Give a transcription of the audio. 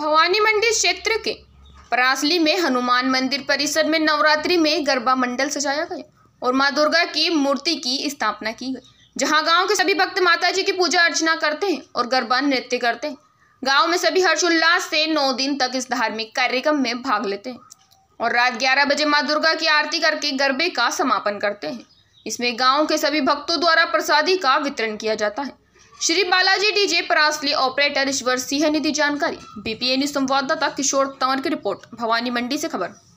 भवानी मंडी क्षेत्र के परासली में हनुमान मंदिर परिसर में नवरात्रि में गरबा मंडल सजाया गया और माँ दुर्गा की मूर्ति की स्थापना की गई जहाँ गांव के सभी भक्त माता जी की पूजा अर्चना करते हैं और गरबा नृत्य करते हैं गांव में सभी हर्षोल्लास से नौ दिन तक इस धार्मिक कार्यक्रम में भाग लेते हैं और रात ग्यारह बजे माँ दुर्गा की आरती करके गरबे का समापन करते हैं इसमें गाँव के सभी भक्तों द्वारा प्रसादी का वितरण किया जाता है श्री बालाजी डीजे परासली ऑपरेटर ईश्वर सिंह ने दी जानकारी बीपीए न्यूज संवाददाता किशोर तंवर की रिपोर्ट भवानी मंडी से खबर